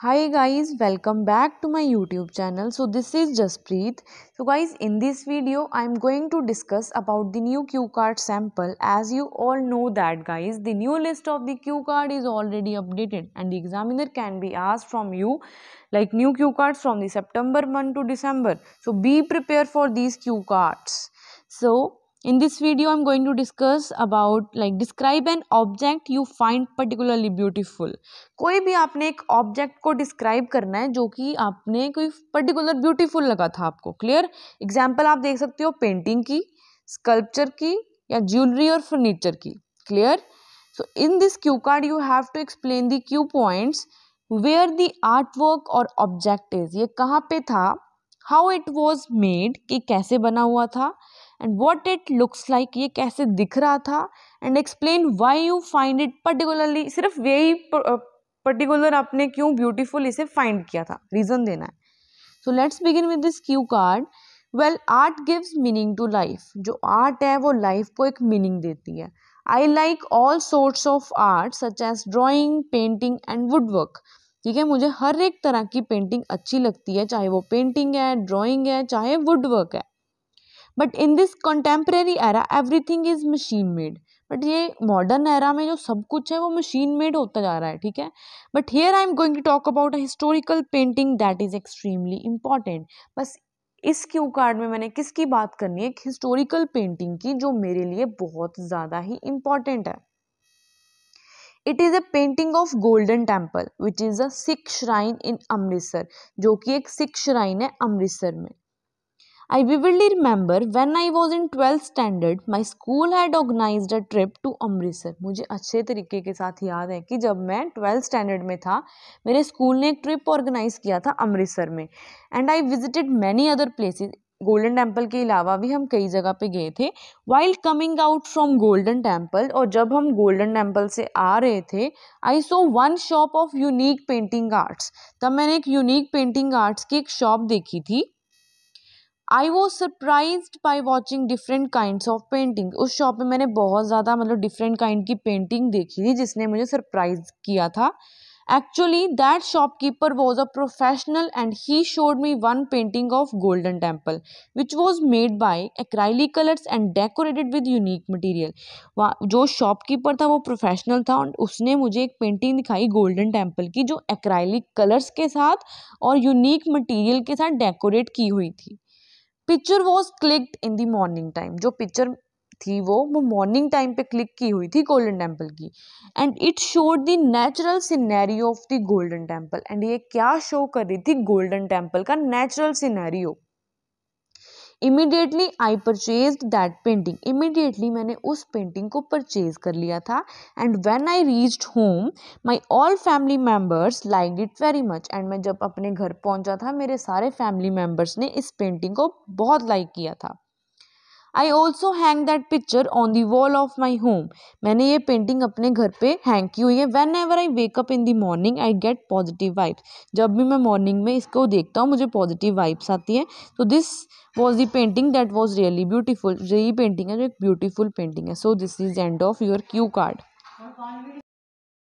hi guys welcome back to my youtube channel so this is Jaspreet so guys in this video I'm going to discuss about the new cue card sample as you all know that guys the new list of the cue card is already updated and the examiner can be asked from you like new cue cards from the September month to December so be prepared for these cue cards so in this video i'm going to discuss about like describe an object you find particularly beautiful koi bhi aapne ek object ko describe karna hai jo ki aapne koi particular beautiful laga tha aapko clear example aap dekh sakte ho painting ki sculpture ki ya jewelry और furniture ki clear so in this cue card you have to explain the cue points where the artwork or object is ye kahan pe tha how it was made ki kaise bana hua tha and what it looks like ये कैसे दिख रहा था and explain why you find it particularly सिर्फ यही particular आपने क्यों beautiful इसे फाइंड किया था रीज़न देना है so let's begin with this Q card well art gives meaning to life जो आर्ट है वो लाइफ को एक मीनिंग देती है I like all sorts of art such as drawing painting and wood work ठीक है मुझे हर एक तरह की पेंटिंग अच्छी लगती है चाहे वो पेंटिंग है ड्राइंग है चाहे वुड वर्क है but in this contemporary era everything is machine made but ये मॉडर्न एरा में जो सब कुछ है वो मशीन मेड होता जा रहा है ठीक है but here I am going to talk about a historical painting that is extremely important बस इस क्यू कार्ड में मैंने किसकी बात करनी है एक हिस्टोरिकल पेंटिंग की जो मेरे लिए बहुत ज़्यादा ही इम्पॉर्टेंट है it is a painting of Golden Temple which is a Sikh shrine in Amritsar जो कि एक सिख श्राइन है अमृतसर में I vividly remember when I was in twelfth standard, my school had organized a trip to Amritsar मुझे अच्छे तरीके के साथ याद है कि जब मैं ट्वेल्थ स्टैंडर्ड में था मेरे स्कूल ने एक ट्रिप ऑर्गेनाइज़ किया था अमृतसर में and I visited many other places Golden Temple के अलावा भी हम कई जगह पे गए थे while coming out from Golden Temple और जब हम गोल्डन टेम्पल से आ रहे थे I saw one shop of unique painting arts तब मैंने एक यूनिक पेंटिंग आर्ट्स की एक शॉप देखी थी I was surprised by watching different kind of painting उस शॉप में मैंने बहुत ज़्यादा मतलब डिफरेंट काइंड की पेंटिंग देखी थी जिसने मुझे सरप्राइज किया था actually that shopkeeper was a professional and he showed me one painting of Golden Temple which was made by acrylic colours and decorated with unique material जो शॉपकीपर था वो प्रोफेशनल था और उसने मुझे एक पेंटिंग दिखाई गोल्डन टेम्पल की जो एक्राइली कलर्स के साथ और यूनिक मटीरियल के साथ डेकोरेट की हुई थी picture was clicked in the morning time जो पिक्चर थी वो वो मॉर्निंग टाइम पे क्लिक की हुई थी गोल्डन टेम्पल की and it showed the natural scenario of the Golden Temple and ये क्या शो कर रही थी गोल्डन टेम्पल का natural scenario immediately I purchase that painting immediately मैंने उस पेंटिंग को परचेज कर लिया था and when I reached home my all family members like it very much and मैं जब अपने घर पहुंचा था मेरे सारे फैमिली मेम्बर्स ने इस पेंटिंग को बहुत लाइक किया था I also hang that picture on the wall of my home मैंने ये पेंटिंग अपने घर पे हैंग की हुई है whenever I wake up in the morning I get positive vibes जब भी मैं मॉर्निंग में इसको देखता हूँ मुझे पॉजिटिव वाइब्स आती है तो this was the painting that was really beautiful ये पेंटिंग है जो एक ब्यूटीफुल पेंटिंग है so this is end of your Q card